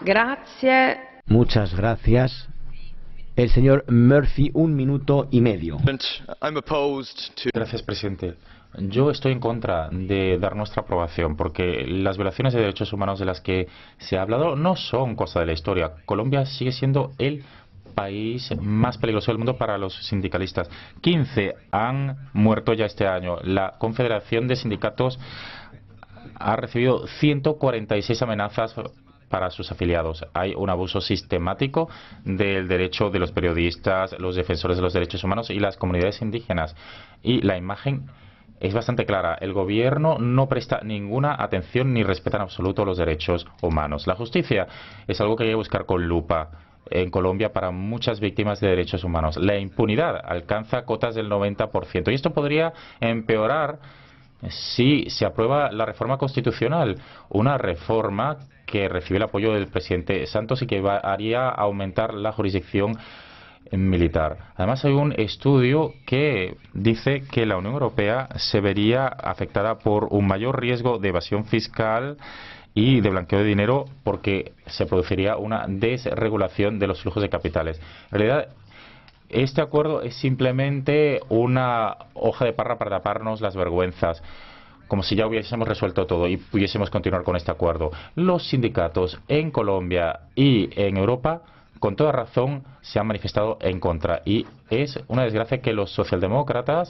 Gracias. Muchas gracias. El señor Murphy, un minuto y medio. Gracias, presidente. Yo estoy en contra de dar nuestra aprobación porque las violaciones de derechos humanos de las que se ha hablado no son cosa de la historia. Colombia sigue siendo el país más peligroso del mundo para los sindicalistas. 15 han muerto ya este año. La Confederación de Sindicatos ha recibido 146 amenazas para sus afiliados. Hay un abuso sistemático del derecho de los periodistas, los defensores de los derechos humanos y las comunidades indígenas. Y la imagen es bastante clara. El gobierno no presta ninguna atención ni respeta en absoluto los derechos humanos. La justicia es algo que hay que buscar con lupa en Colombia para muchas víctimas de derechos humanos. La impunidad alcanza cotas del 90% y esto podría empeorar si se aprueba la reforma constitucional, una reforma que recibe el apoyo del presidente Santos y que haría aumentar la jurisdicción militar. Además hay un estudio que dice que la Unión Europea se vería afectada por un mayor riesgo de evasión fiscal y de blanqueo de dinero porque se produciría una desregulación de los flujos de capitales. En realidad, este acuerdo es simplemente una hoja de parra para taparnos las vergüenzas como si ya hubiésemos resuelto todo y pudiésemos continuar con este acuerdo. Los sindicatos en Colombia y en Europa, con toda razón, se han manifestado en contra. Y es una desgracia que los socialdemócratas,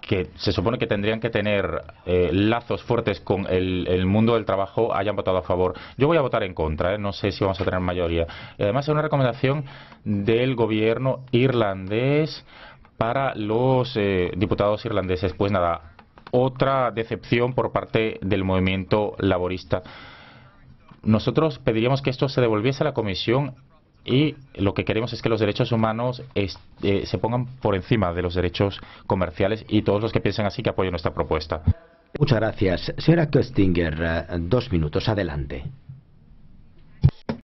que se supone que tendrían que tener eh, lazos fuertes con el, mundo del trabajo, hayan votado a favor. Yo voy a votar en contra, eh, no sé si vamos a tener mayoría. además, es una recomendación del gobierno irlandés para los eh, diputados irlandeses. Pues nada, otra decepción por parte del movimiento laborista. Nosotros pediríamos que esto se devolviese a la Comisión y lo que queremos es que los derechos humanos eh, se pongan por encima de los derechos comerciales y todos los que piensen así que apoyen nuestra propuesta. Muchas gracias. Señora Köstinger, eh, dos minutos, adelante.